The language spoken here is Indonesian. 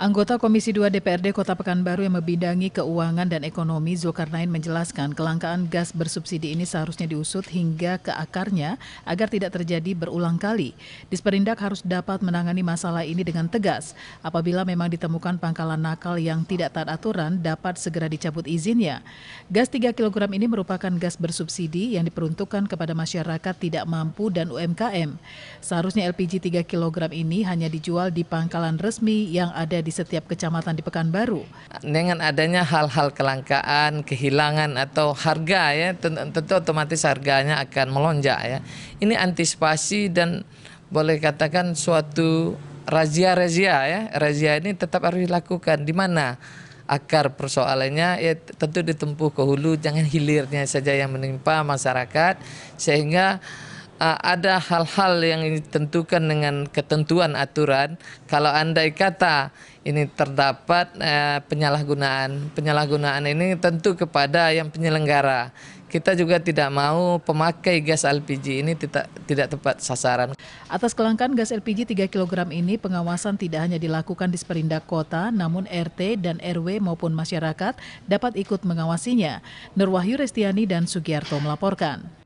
Anggota Komisi 2 DPRD Kota Pekanbaru yang membidangi keuangan dan ekonomi Zulkarnain menjelaskan kelangkaan gas bersubsidi ini seharusnya diusut hingga ke akarnya agar tidak terjadi berulang kali. Disperindak harus dapat menangani masalah ini dengan tegas. Apabila memang ditemukan pangkalan nakal yang tidak taat aturan dapat segera dicabut izinnya. Gas 3 kg ini merupakan gas bersubsidi yang diperuntukkan kepada masyarakat tidak mampu dan UMKM. Seharusnya LPG 3 kg ini hanya dijual di pangkalan resmi yang ada di di setiap kecamatan di Pekanbaru. Dengan adanya hal-hal kelangkaan, kehilangan atau harga ya, tentu otomatis harganya akan melonjak ya. Ini antisipasi dan boleh katakan suatu razia-razia ya. Razia ini tetap harus dilakukan di mana akar persoalannya ya tentu ditempuh ke hulu jangan hilirnya saja yang menimpa masyarakat sehingga uh, ada hal-hal yang ditentukan dengan ketentuan aturan. Kalau andai kata ini terdapat uh, penyalahgunaan, penyalahgunaan ini tentu kepada yang penyelenggara. Kita juga tidak mau pemakai gas LPG ini tidak tidak tepat sasaran. Atas kelangkaan gas LPG 3 kg ini, pengawasan tidak hanya dilakukan di Sperindak Kota, namun RT dan RW maupun masyarakat dapat ikut mengawasinya. Nurwahyu Restiani dan Sugiarto melaporkan.